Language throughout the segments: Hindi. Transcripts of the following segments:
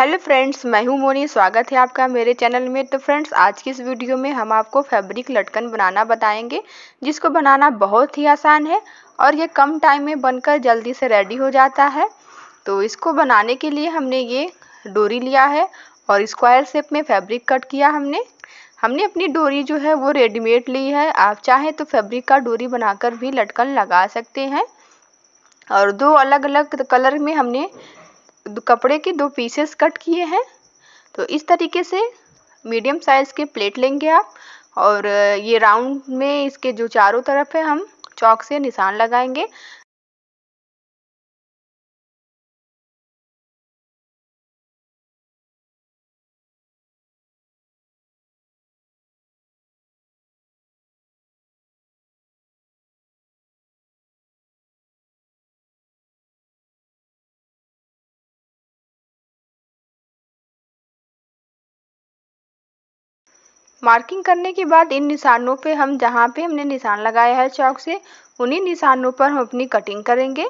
हेलो फ्रेंड्स मैं हूं मोनी स्वागत है आपका मेरे चैनल में तो फ्रेंड्स आज की इस वीडियो में हम आपको फैब्रिक लटकन बनाना बताएंगे जिसको बनाना बहुत ही आसान है और ये कम टाइम में बनकर जल्दी से रेडी हो जाता है तो इसको बनाने के लिए हमने ये डोरी लिया है और स्क्वायर शेप में फैब्रिक कट किया हमने हमने अपनी डोरी जो है वो रेडीमेड ली है आप चाहें तो फैब्रिक का डोरी बनाकर भी लटकन लगा सकते हैं और दो अलग अलग कलर में हमने कपड़े के दो पीसेस कट किए हैं तो इस तरीके से मीडियम साइज़ के प्लेट लेंगे आप और ये राउंड में इसके जो चारों तरफ है हम चौक से निशान लगाएंगे मार्किंग करने के बाद इन निशानों पे हम जहाँ पे हमने निशान लगाया है चौक से उन्हीं निशानों पर हम अपनी कटिंग करेंगे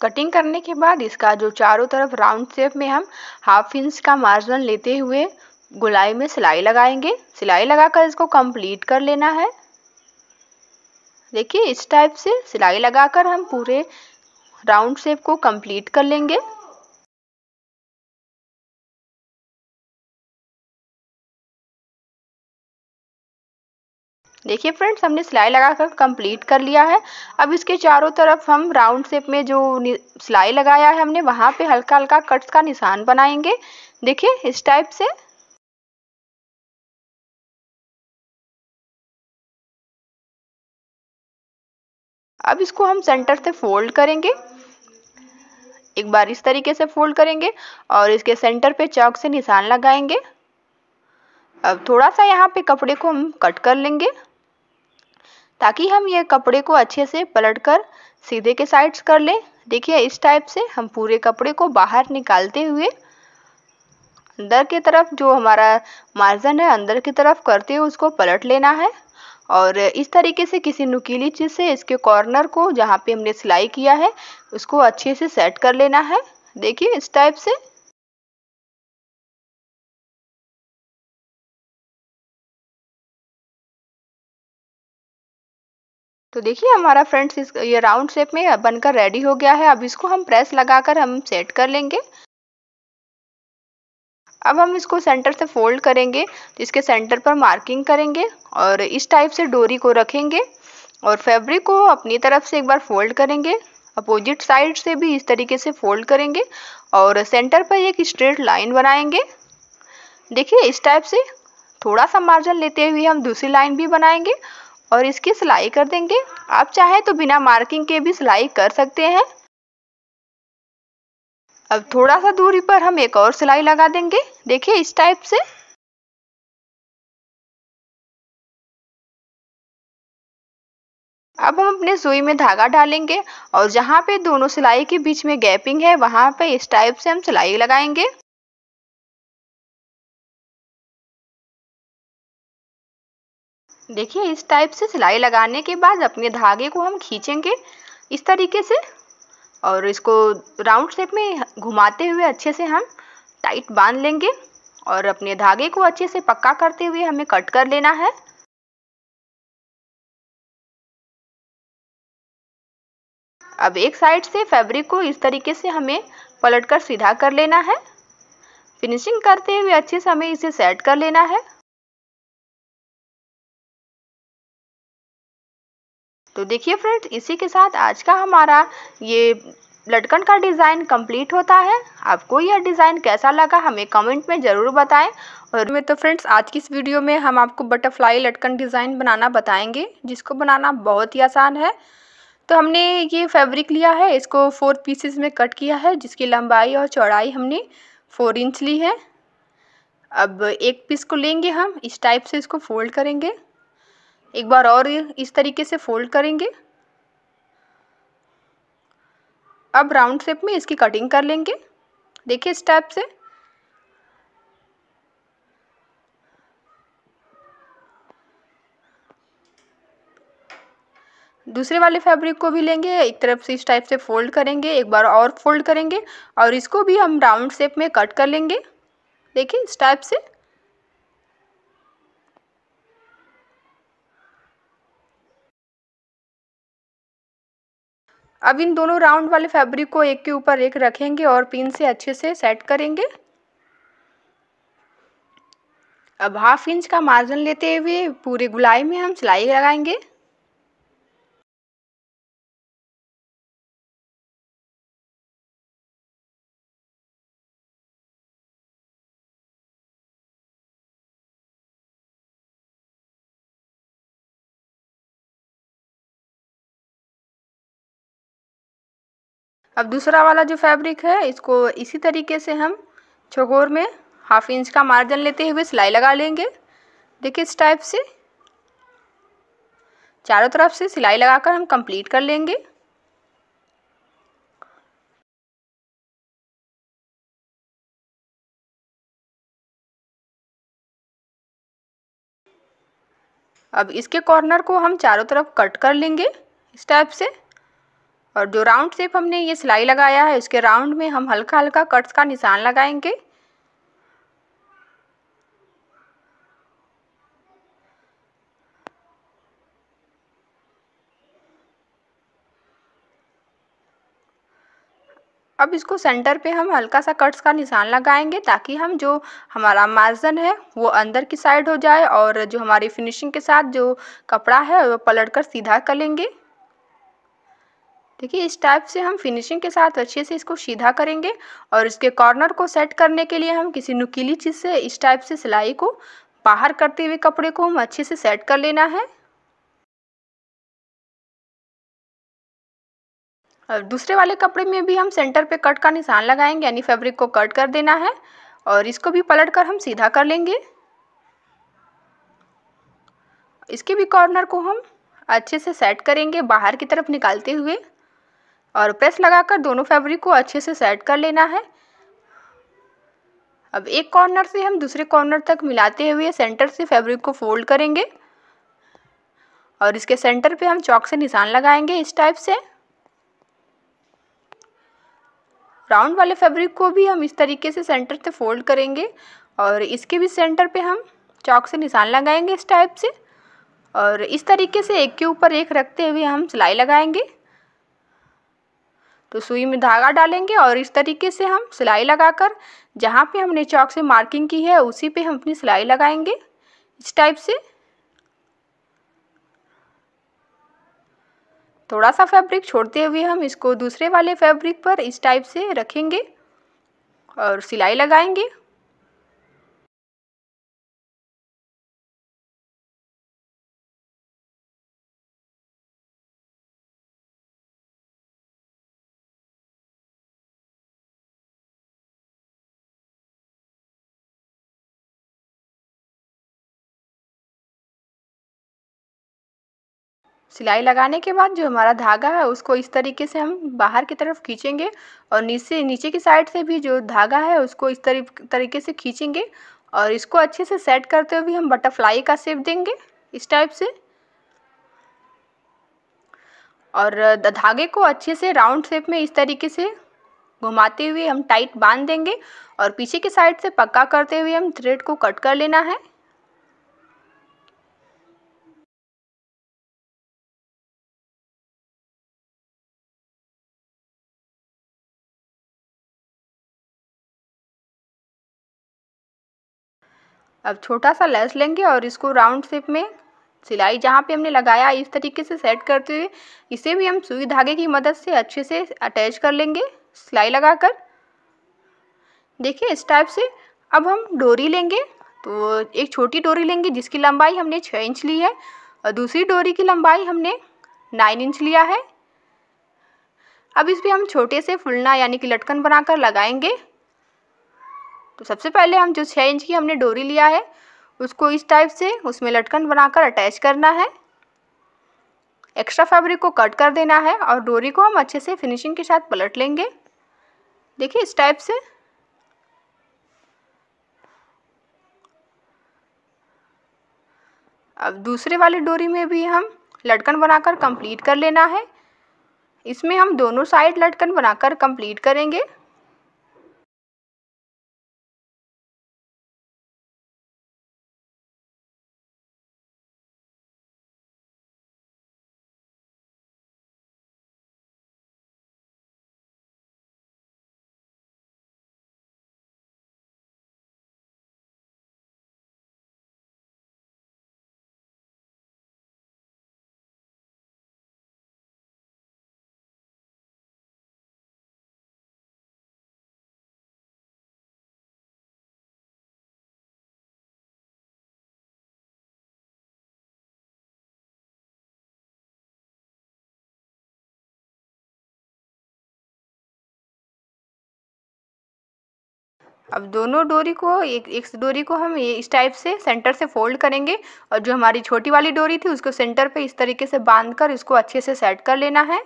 कटिंग करने के बाद इसका जो चारों तरफ राउंड शेप में हम हाफ इंच का मार्जिन लेते हुए गुलाई में सिलाई लगाएंगे सिलाई लगाकर इसको कंप्लीट कर लेना है देखिए इस टाइप से सिलाई लगाकर हम पूरे राउंड शेप को कंप्लीट कर लेंगे देखिए फ्रेंड्स हमने सिलाई लगाकर कंप्लीट कर लिया है अब इसके चारों तरफ हम राउंड शेप में जो सिलाई लगाया है हमने वहाँ पे हल्का हल्का कट्स का निशान बनाएंगे देखिए इस टाइप से अब इसको हम सेंटर से फोल्ड करेंगे एक बार इस तरीके से फोल्ड करेंगे और इसके सेंटर पे चौक से निशान लगाएंगे अब थोड़ा सा यहाँ पे कपड़े को हम कट कर लेंगे ताकि हम ये कपड़े को अच्छे से पलट कर सीधे के साइड्स कर लें देखिए इस टाइप से हम पूरे कपड़े को बाहर निकालते हुए अंदर की तरफ जो हमारा मार्जन है अंदर की तरफ करते हुए उसको पलट लेना है और इस तरीके से किसी नुकीली चीज़ से इसके कॉर्नर को जहाँ पे हमने सिलाई किया है उसको अच्छे से सेट कर लेना है देखिए इस टाइप से तो देखिए हमारा फ्रेंड्स इस ये राउंड शेप में बनकर रेडी हो गया है अब इसको हम प्रेस लगाकर हम सेट कर लेंगे अब हम इसको सेंटर से फोल्ड करेंगे इसके सेंटर पर मार्किंग करेंगे और इस टाइप से डोरी को रखेंगे और फैब्रिक को अपनी तरफ से एक बार फोल्ड करेंगे अपोजिट साइड से भी इस तरीके से फोल्ड करेंगे और सेंटर पर एक स्ट्रेट लाइन बनाएंगे देखिए इस टाइप से थोड़ा सा मार्जिन लेते हुए हम दूसरी लाइन भी बनाएंगे और इसकी सिलाई कर देंगे आप चाहे तो बिना मार्किंग के भी सिलाई कर सकते हैं अब थोड़ा सा दूरी पर हम एक और सिलाई लगा देंगे देखिए इस टाइप से अब हम अपने सुई में धागा डालेंगे और जहाँ पे दोनों सिलाई के बीच में गैपिंग है वहाँ पे इस टाइप से हम सिलाई लगाएंगे देखिए इस टाइप से सिलाई लगाने के बाद अपने धागे को हम खींचेंगे इस तरीके से और इसको राउंड शेप में घुमाते हुए अच्छे से हम टाइट बांध लेंगे और अपने धागे को अच्छे से पक्का करते हुए हमें कट कर लेना है अब एक साइड से फैब्रिक को इस तरीके से हमें पलटकर सीधा कर लेना है फिनिशिंग करते हुए अच्छे से हमें इसे सेट कर लेना है तो देखिए फ्रेंड्स इसी के साथ आज का हमारा ये लटकन का डिज़ाइन कंप्लीट होता है आपको यह डिज़ाइन कैसा लगा हमें कमेंट में ज़रूर बताएं और मैं तो फ्रेंड्स आज की इस वीडियो में हम आपको बटरफ्लाई लटकन डिज़ाइन बनाना बताएंगे जिसको बनाना बहुत ही आसान है तो हमने ये फैब्रिक लिया है इसको फोर पीसेस में कट किया है जिसकी लंबाई और चौड़ाई हमने फोर इंच ली है अब एक पीस को लेंगे हम इस टाइप से इसको फोल्ड करेंगे एक बार और इस तरीके से फोल्ड करेंगे अब राउंड शेप में इसकी कटिंग कर लेंगे देखिए स्टेप से दूसरे वाले फैब्रिक को भी लेंगे एक तरफ से इस टाइप से फोल्ड करेंगे एक बार और फोल्ड करेंगे और इसको भी हम राउंड शेप में कट कर लेंगे देखिए इस टाइप से अब इन दोनों राउंड वाले फैब्रिक को एक के ऊपर एक रखेंगे और पिन से अच्छे से सेट करेंगे अब हाफ इंच का मार्जिन लेते हुए पूरे गुलाई में हम सिलाई लगाएंगे अब दूसरा वाला जो फैब्रिक है इसको इसी तरीके से हम छोगोर में हाफ इंच का मार्जिन लेते हुए सिलाई लगा लेंगे देखिए इस टाइप से चारों तरफ से सिलाई लगाकर हम कंप्लीट कर लेंगे अब इसके कॉर्नर को हम चारों तरफ कट कर लेंगे इस टाइप से और जो राउंड शेप हमने ये सिलाई लगाया है उसके राउंड में हम हल्का हल्का कट्स का निशान लगाएंगे अब इसको सेंटर पे हम हल्का सा कट्स का निशान लगाएंगे ताकि हम जो हमारा मार्जन है वो अंदर की साइड हो जाए और जो हमारी फिनिशिंग के साथ जो कपड़ा है वो पलट कर सीधा कर लेंगे देखिए इस टाइप से हम फिनिशिंग के साथ अच्छे से इसको सीधा करेंगे और इसके कॉर्नर को सेट करने के लिए हम किसी नुकीली चीज़ से इस टाइप से सिलाई को बाहर करते हुए कपड़े को हम अच्छे से सेट कर लेना है और दूसरे वाले कपड़े में भी हम सेंटर पे कट का निशान लगाएंगे यानी फैब्रिक को कट कर देना है और इसको भी पलट कर हम सीधा कर लेंगे इसके भी कॉर्नर को हम अच्छे से सेट करेंगे बाहर की तरफ निकालते हुए और प्रेस लगाकर दोनों फैब्रिक को अच्छे से सेट कर लेना है अब एक कॉर्नर से हम दूसरे कॉर्नर तक मिलाते हुए सेंटर से फैब्रिक को फोल्ड करेंगे और इसके सेंटर पे हम चौक से निशान लगाएंगे इस टाइप से राउंड वाले फैब्रिक को भी हम इस तरीके से सेंटर से फोल्ड करेंगे और इसके भी सेंटर पे हम चौक से निशान लगाएंगे इस टाइप से और इस तरीके से एक के ऊपर एक रखते हुए हम सिलाई लगाएंगे तो सुई में धागा डालेंगे और इस तरीके से हम सिलाई लगाकर जहाँ पे हमने चौक से मार्किंग की है उसी पे हम अपनी सिलाई लगाएंगे इस टाइप से थोड़ा सा फैब्रिक छोड़ते हुए हम इसको दूसरे वाले फैब्रिक पर इस टाइप से रखेंगे और सिलाई लगाएंगे सिलाई लगाने के बाद जो हमारा धागा है उसको इस तरीके से हम बाहर की तरफ खींचेंगे और नीचे नीचे की साइड से भी जो धागा है उसको इस तरीके से खींचेंगे और इसको अच्छे से सेट करते हुए हम बटरफ्लाई का शेप देंगे इस टाइप से और धागे को अच्छे से राउंड शेप में इस तरीके से घुमाते हुए हम टाइट बांध देंगे और पीछे की साइड से पक्का करते हुए हम थ्रेड को कट कर लेना है अब छोटा सा लेस लेंगे और इसको राउंड शेप में सिलाई जहाँ पे हमने लगाया इस तरीके से सेट करते हुए इसे भी हम सुई धागे की मदद से अच्छे से अटैच कर लेंगे सिलाई लगाकर देखिए इस टाइप से अब हम डोरी लेंगे तो एक छोटी डोरी लेंगे जिसकी लंबाई हमने छः इंच ली है और दूसरी डोरी की लंबाई हमने नाइन इंच लिया है अब इस पर हम छोटे से फुलना यानी कि लटकन बनाकर लगाएंगे तो सबसे पहले हम जो छः इंच की हमने डोरी लिया है उसको इस टाइप से उसमें लटकन बनाकर अटैच करना है एक्स्ट्रा फैब्रिक को कट कर देना है और डोरी को हम अच्छे से फिनिशिंग के साथ पलट लेंगे देखिए इस टाइप से अब दूसरे वाले डोरी में भी हम लटकन बनाकर कंप्लीट कर लेना है इसमें हम दोनों साइड लटकन बनाकर कंप्लीट करेंगे अब दोनों डोरी को एक एक डोरी को हम ये इस टाइप से सेंटर से फोल्ड करेंगे और जो हमारी छोटी वाली डोरी थी उसको सेंटर पे इस तरीके से बांध कर इसको अच्छे से सेट कर लेना है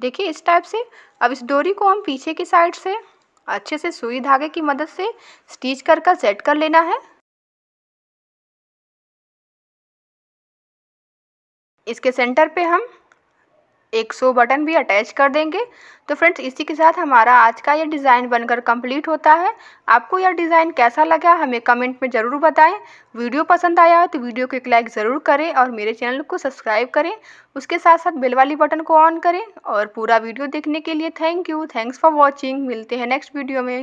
देखिए इस टाइप से अब इस डोरी को हम पीछे की साइड से अच्छे से सुई धागे की मदद से स्टिच कर कर सेट कर लेना है इसके सेंटर पे हम एक सो बटन भी अटैच कर देंगे तो फ्रेंड्स इसी के साथ हमारा आज का यह डिज़ाइन बनकर कंप्लीट होता है आपको यह डिज़ाइन कैसा लगा हमें कमेंट में ज़रूर बताएं वीडियो पसंद आया हो तो वीडियो को एक लाइक ज़रूर करें और मेरे चैनल को सब्सक्राइब करें उसके साथ साथ बेल वाली बटन को ऑन करें और पूरा वीडियो देखने के लिए thank you thanks for watching मिलते हैं नेक्स्ट वीडियो में